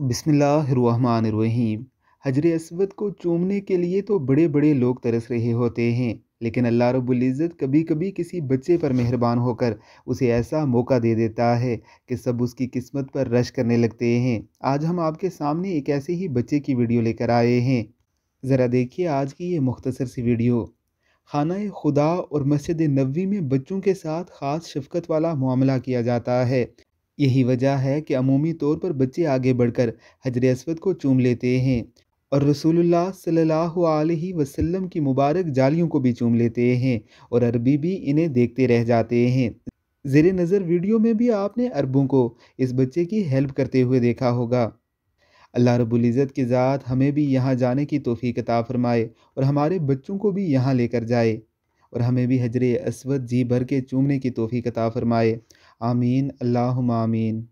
बिसमीम हजर असवद को चूमने के लिए तो बड़े बड़े लोग तरस रहे होते हैं लेकिन अल्लाह रब्ज़त कभी कभी किसी बच्चे पर मेहरबान होकर उसे ऐसा मौका दे देता है कि सब उसकी किस्मत पर रश करने लगते हैं आज हम आपके सामने एक ऐसे ही बच्चे की वीडियो लेकर आए हैं ज़रा देखिए आज की ये मुख्तसर सी वीडियो खाना खुदा और मस्जिद नबी में बच्चों के साथ ख़ास शफकत वाला मामला किया जाता है यही वजह है कि अमूमी तौर पर बच्चे आगे बढ़कर हजर असवद को चूम लेते हैं और रसूलुल्लाह सल्लल्लाहु अलैहि वसल्लम की मुबारक जालियों को भी चूम लेते हैं और अरबी भी इन्हें देखते रह जाते हैं ज़ेर नज़र वीडियो में भी आपने अरबों को इस बच्चे की हेल्प करते हुए देखा होगा अल्लाह रबुल्ज़त की ज़ात हमें भी यहाँ जाने की तोफ़ी कता फ़रमाए और हमारे बच्चों को भी यहाँ लेकर जाए और हमें भी हजर असवद जी भर के चूमने की तोफ़ी कता फ़रमाए आमीन अल्लाहुम आमीन